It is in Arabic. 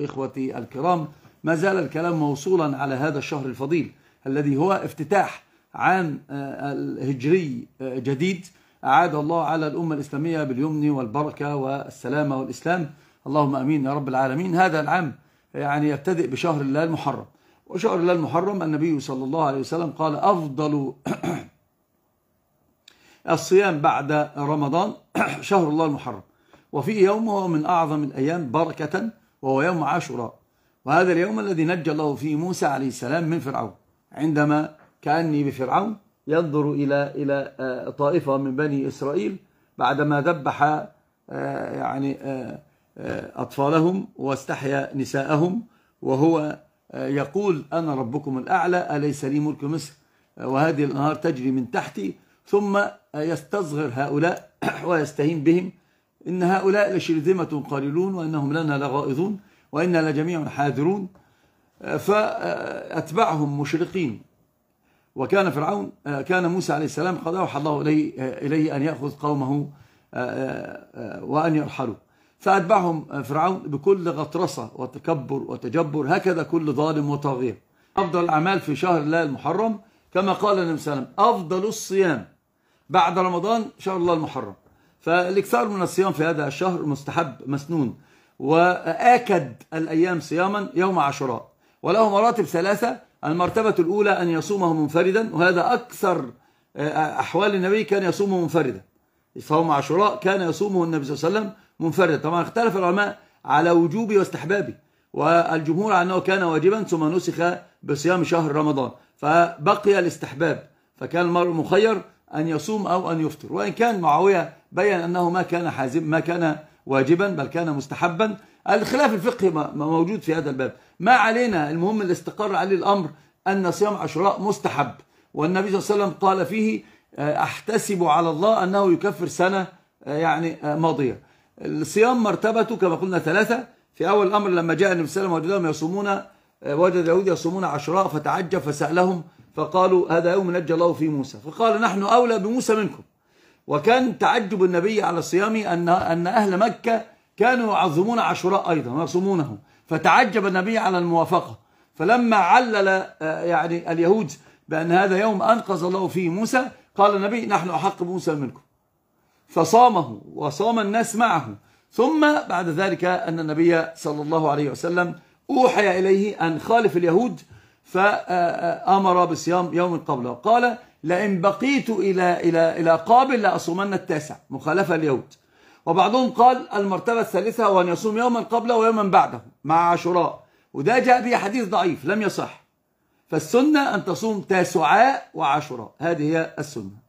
إخوتي الكرام ما زال الكلام موصولا على هذا الشهر الفضيل الذي هو افتتاح عام آه، الهجري آه، جديد أعاد الله على الأمة الإسلامية باليمن والبركة والسلامة والإسلام اللهم أمين يا رب العالمين هذا العام يعني يبتدئ بشهر الله المحرم وشهر الله المحرم النبي صلى الله عليه وسلم قال أفضل الصيام بعد رمضان شهر الله المحرم وفي يوم من أعظم الأيام بركة وهو يوم عاشوراء وهذا اليوم الذي نجى الله فيه موسى عليه السلام من فرعون عندما كأني بفرعون ينظر إلى إلى آه، طائفة من بني إسرائيل بعدما ذبح آه، يعني آه، أطفالهم واستحيا نساءهم وهو يقول أنا ربكم الأعلى أليس لي ملك مصر وهذه الأنهار تجري من تحتي ثم يستصغر هؤلاء ويستهين بهم إن هؤلاء لشرذمة قليلون وأنهم لنا لغائظون وإنا لجميع حاذرون فأتبعهم مشرقين وكان فرعون كان موسى عليه السلام قد أوحى الله إليه, إليه أن يأخذ قومه آه، آه، وأن يرحلوا فأتبعهم فرعون بكل غطرسة وتكبر وتجبر هكذا كل ظالم وطاغية أفضل الأعمال في شهر الله المحرم كما قال النبي صلى الله عليه وسلم أفضل الصيام بعد رمضان شهر الله المحرم فالإكثار من الصيام في هذا الشهر مستحب مسنون وآكد الأيام صياما يوم عاشوراء وله مراتب ثلاثة المرتبة الأولى أن يصومه منفردا وهذا أكثر آه، أحوال النبي كان يصومه منفردا فهم عاشوراء كان يصومه النبي صلى الله عليه وسلم منفردا طبعا اختلف العلماء على وجوبه واستحبابه والجمهور على أنه كان واجبا ثم نسخ بصيام شهر رمضان فبقي الاستحباب فكان المرء مخير أن يصوم أو أن يفطر وإن كان معاوية بين أنه ما كان حازم ما كان واجبا بل كان مستحبا الخلاف الفقهي موجود في هذا الباب ما علينا المهم اللي استقر عليه الأمر أن صيام عشراء مستحب والنبي صلى الله عليه وسلم قال فيه آه، أحتسب على الله أنه يكفر سنة آه، يعني آه، ماضية الصيام مرتبته كما قلنا ثلاثة في أول الأمر لما جاء النبي صلى الله عليه وسلم وجدهم يصومون وجد اليهود يصومون عشراء فتعجب فسألهم فقالوا هذا يوم نجى الله فيه موسى فقال نحن أولى بموسى منكم وكان تعجب النبي على الصيام أن, أن أهل مكة كانوا يعظمون عاشوراء أيضا ويصومونه فتعجب النبي على الموافقة فلما علل آه، يعني اليهود بأن هذا يوم أنقذ الله فيه موسى قال النبي نحن أحق بموسى منكم فصامه وصام الناس معه ثم بعد ذلك أن النبي صلى الله عليه وسلم أوحي إليه أن خالف اليهود فأمر بصيام يوم قبله قال لئن بقيت إلى, إلى, إلى قابل لأصومن التاسع مخالفة اليهود وبعضهم قال المرتبة الثالثة هو أن يصوم يوما قبله ويوما بعده مع عاشوراء وده جاء به حديث ضعيف لم يصح فالسنة أن تصوم تاسعاء وعاشوراء هذه هي السنة